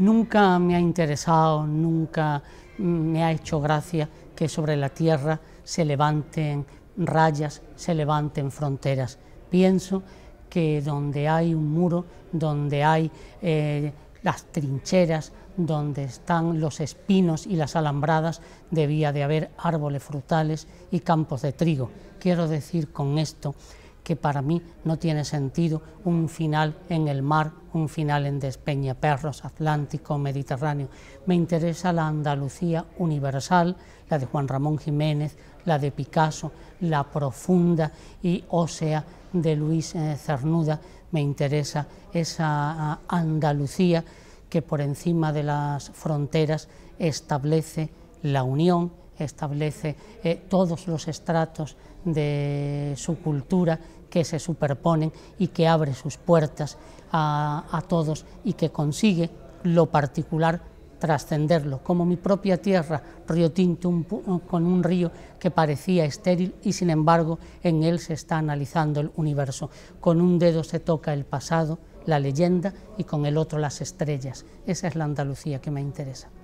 Nunca me ha interesado, nunca me ha hecho gracia que sobre la tierra se levanten rayas, se levanten fronteras. Pienso que donde hay un muro, donde hay eh, las trincheras, donde están los espinos y las alambradas, debía de haber árboles frutales y campos de trigo. Quiero decir con esto que para mí no tiene sentido un final en el mar, un final en perros Atlántico, Mediterráneo. Me interesa la Andalucía universal, la de Juan Ramón Jiménez, la de Picasso, la profunda y ósea de Luis eh, Cernuda. Me interesa esa ah, Andalucía que por encima de las fronteras establece la unión, establece eh, todos los estratos de su cultura que se superponen y que abre sus puertas a, todos y que consigue lo particular trascenderlo, como mi propia tierra, Río Tinto, con un río que parecía estéril y sin embargo en él se está analizando el universo. Con un dedo se toca el pasado, la leyenda y con el otro las estrellas. Esa es la Andalucía que me interesa.